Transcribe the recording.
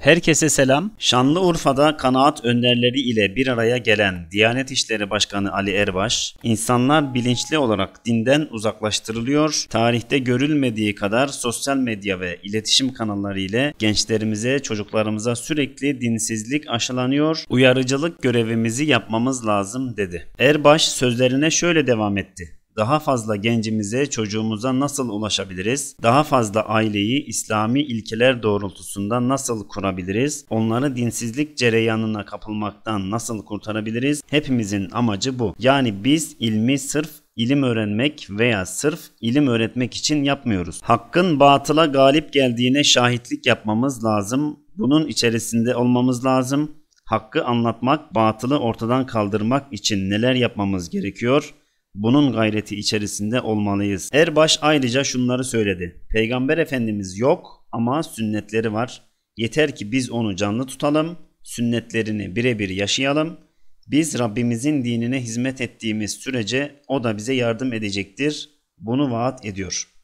Herkese selam. Şanlıurfa'da kanaat önderleri ile bir araya gelen Diyanet İşleri Başkanı Ali Erbaş, insanlar bilinçli olarak dinden uzaklaştırılıyor, tarihte görülmediği kadar sosyal medya ve iletişim kanalları ile gençlerimize, çocuklarımıza sürekli dinsizlik aşılanıyor, uyarıcılık görevimizi yapmamız lazım dedi. Erbaş sözlerine şöyle devam etti daha fazla gencimize, çocuğumuza nasıl ulaşabiliriz? Daha fazla aileyi İslami ilkeler doğrultusunda nasıl kurabiliriz? Onları dinsizlik cereyanına kapılmaktan nasıl kurtarabiliriz? Hepimizin amacı bu. Yani biz ilmi sırf ilim öğrenmek veya sırf ilim öğretmek için yapmıyoruz. Hakkın batıla galip geldiğine şahitlik yapmamız lazım. Bunun içerisinde olmamız lazım. Hakkı anlatmak, batılı ortadan kaldırmak için neler yapmamız gerekiyor? Bunun gayreti içerisinde olmalıyız. Erbaş ayrıca şunları söyledi. Peygamber Efendimiz yok ama sünnetleri var. Yeter ki biz onu canlı tutalım, sünnetlerini birebir yaşayalım. Biz Rabbimizin dinine hizmet ettiğimiz sürece o da bize yardım edecektir. Bunu vaat ediyor.